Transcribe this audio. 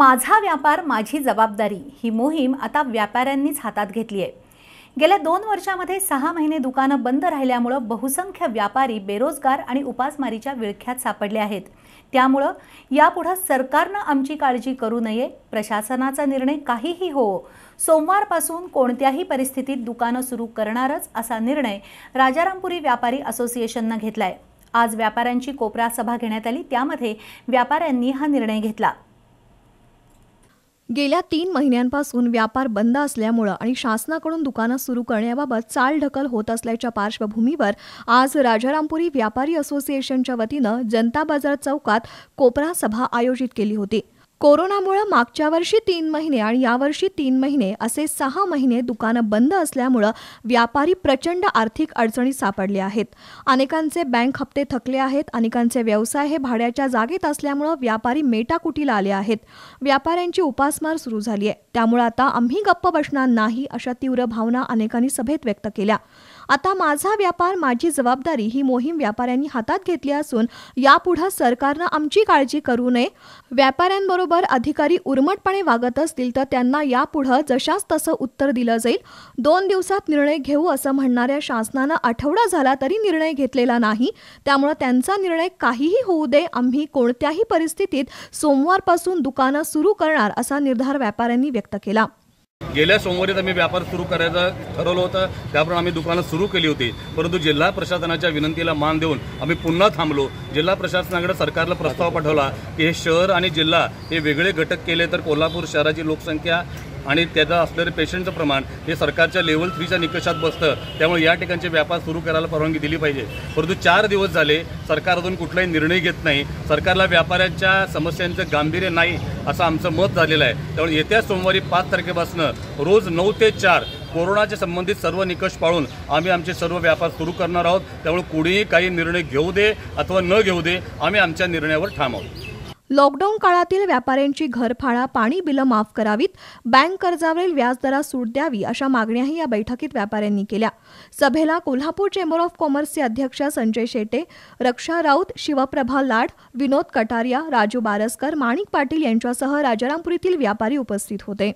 माझा व्यापार माझी जबाबदारी ही मोहीम आता व्यापाऱ्यांनीच हातात घेतली आहे गेल्या दोन वर्षामध्ये सहा महिने दुकानं बंद राहिल्यामुळं बहुसंख्य व्यापारी बेरोजगार आणि उपासमारीच्या विळख्यात सापडले आहेत त्यामुळं यापुढं सरकारनं आमची काळजी करू नये प्रशासनाचा निर्णय काहीही हो सोमवारपासून कोणत्याही परिस्थितीत दुकानं सुरू करणारच असा निर्णय राजारामपुरी व्यापारी असोसिएशननं घेतला आहे आज व्यापाऱ्यांची कोपरा सभा घेण्यात आली त्यामध्ये व्यापाऱ्यांनी हा निर्णय घेतला गेल्या तीन महिन्यांपासून व्यापार बंद असल्यामुळं आणि शासनाकडून दुकानं सुरू करण्याबाबत चालढकल होत असल्याच्या पार्श्वभूमीवर आज राजारामपुरी व्यापारी असोसिएशनच्या वतीनं जनता बाजार चौकात कोपरा सभा आयोजित केली होती कोरोनामुळे मागच्या वर्षी तीन महिने आणि यावर्षी तीन महिने असे सहा महिने दुकानं बंद असल्यामुळं व्यापारी प्रचंड आर्थिक अडचणी सापडले आहेत अनेकांचे बँक हप्ते थकले आहेत अनेकांचे व्यवसाय हे भाड्याच्या जागेत असल्यामुळं व्यापारी मेटाकुटीला आले आहेत व्यापाऱ्यांची उपासमार सुरू झाली आहे त्यामुळे आता आम्ही गप्प बसणार नाही अशा तीव्र भावना अनेकांनी सभेत व्यक्त केल्या आता माझा व्यापार माझी जबाबदारी ही मोहीम व्यापाऱ्यांनी हातात घेतली असून यापुढे सरकारनं आमची काळजी करू नये व्यापाऱ्यांबरोबर बरोबर अधिकारी उर्मटपणे वागत असतील तर त्यांना यापुढं जशास तसं उत्तर दिलं जाईल दोन दिवसात निर्णय घेऊ असं म्हणणाऱ्या शासनानं आठवडा झाला तरी निर्णय घेतलेला नाही त्यामुळं त्यांचा निर्णय काहीही होऊ दे आम्ही कोणत्याही परिस्थितीत सोमवारपासून दुकानं सुरू करणार असा निर्धार व्यापाऱ्यांनी व्यक्त केला गेल्या सोमवारीच आम्ही व्यापार सुरू करायचं ठरवलं होतं त्याप्रमाणे आम्ही दुकानं सुरू केली होती परंतु जिल्हा प्रशासनाच्या विनंतीला मान देऊन आम्ही पुन्हा थांबलो जिल्हा प्रशासनाकडे सरकारला प्रस्ताव पाठवला की हे शहर आणि जिल्हा हे वेगळे घटक केले तर कोल्हापूर शहराची लोकसंख्या आणि त्याचं असलेलं पेशंटचं प्रमाण हे सरकारच्या लेवल थ्रीच्या निकषात बसतं त्यामुळे या ठिकाणचे व्यापार सुरू करायला परवानगी दिली पाहिजे परंतु चार दिवस झाले सरकार अजून कुठलाही निर्णय घेत नाही सरकारला व्यापाऱ्यांच्या समस्यांचं गांभीर्य नाही असं आमचं मत झालेलं आहे त्यामुळे येत्या सोमवारी पाच तारखेपासून रोज नऊ ते चार कोरोनाच्या संबंधित सर्व निकष पाळून आम्ही आमचे सर्व व्यापार सुरू करणार आहोत त्यामुळे कुणीही काही निर्णय घेऊ दे अथवा न घेऊ दे आम्ही आमच्या निर्णयावर ठाम आहोत लॉकडाऊन काळातील व्यापाऱ्यांची घरफाळा पाणी बिलं माफ करावीत बँक कर्जावरील व्याजदरात सूट द्यावी अशा मागण्याही या बैठकीत व्यापाऱ्यांनी केल्या सभेला कोल्हापूर चेंबर ऑफ कॉमर्सचे अध्यक्ष संजय शेटे रक्षा राऊत शिवप्रभा लाड विनोद कटारिया राजू बारसकर माणिक पाटील यांच्यासह राजारामपुरीतील व्यापारी उपस्थित होते